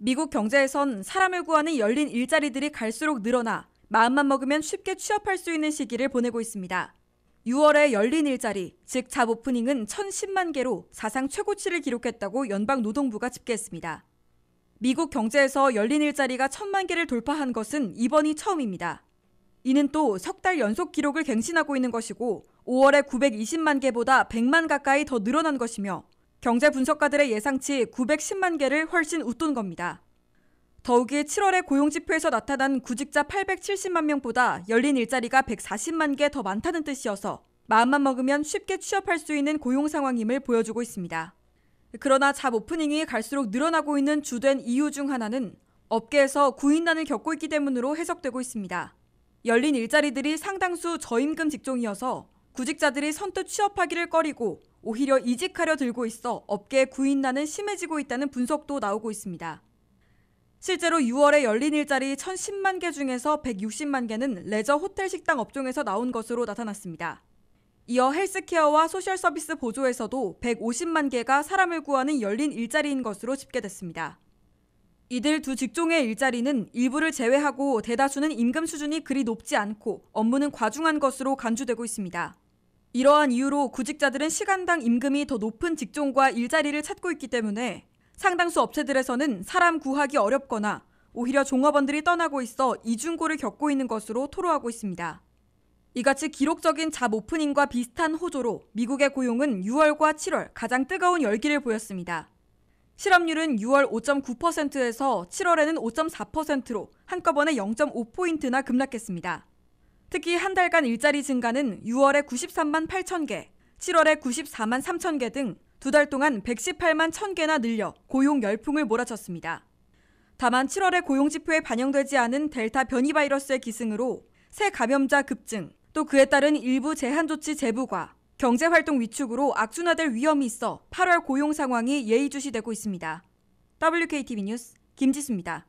미국 경제에선 사람을 구하는 열린 일자리들이 갈수록 늘어나 마음만 먹으면 쉽게 취업할 수 있는 시기를 보내고 있습니다. 6월에 열린 일자리, 즉 잡오프닝은 1,010만 개로 사상 최고치를 기록했다고 연방 노동부가 집계했습니다. 미국 경제에서 열린 일자리가 1,000만 개를 돌파한 것은 이번이 처음입니다. 이는 또 석 달 연속 기록을 갱신하고 있는 것이고 5월에 920만 개보다 100만 가까이 더 늘어난 것이며 경제 분석가들의 예상치 910만 개를 훨씬 웃돈 겁니다. 더욱이 7월의 고용지표에서 나타난 구직자 870만 명보다 열린 일자리가 140만 개 더 많다는 뜻이어서 마음만 먹으면 쉽게 취업할 수 있는 고용 상황임을 보여주고 있습니다. 그러나 잡 오프닝이 갈수록 늘어나고 있는 주된 이유 중 하나는 업계에서 구인난을 겪고 있기 때문으로 해석되고 있습니다. 열린 일자리들이 상당수 저임금 직종이어서 구직자들이 선뜻 취업하기를 꺼리고 오히려 이직하려 들고 있어 업계 구인난은 심해지고 있다는 분석도 나오고 있습니다. 실제로 6월에 열린 일자리 1,010만 개 중에서 160만 개는 레저 호텔 식당 업종에서 나온 것으로 나타났습니다. 이어 헬스케어와 소셜 서비스 보조에서도 150만 개가 사람을 구하는 열린 일자리인 것으로 집계됐습니다. 이들 두 직종의 일자리는 일부를 제외하고 대다수는 임금 수준이 그리 높지 않고 업무는 과중한 것으로 간주되고 있습니다. 이러한 이유로 구직자들은 시간당 임금이 더 높은 직종과 일자리를 찾고 있기 때문에 상당수 업체들에서는 사람 구하기 어렵거나 오히려 종업원들이 떠나고 있어 이중고를 겪고 있는 것으로 토로하고 있습니다. 이같이 기록적인 잡 오프닝과 비슷한 호조로 미국의 고용은 6월과 7월 가장 뜨거운 열기를 보였습니다. 실업률은 6월 5.9%에서 7월에는 5.4%로 한꺼번에 0.5포인트나 급락했습니다. 특히 한 달간 일자리 증가는 6월에 93만 8천 개, 7월에 94만 3천 개 등 두 달 동안 118만 1천 개나 늘려 고용 열풍을 몰아쳤습니다. 다만 7월에 고용 지표에 반영되지 않은 델타 변이 바이러스의 기승으로 새 감염자 급증, 또 그에 따른 일부 제한 조치 재부과, 경제 활동 위축으로 악순환될 위험이 있어 8월 고용 상황이 예의주시되고 있습니다. WKTV 뉴스 김지수입니다.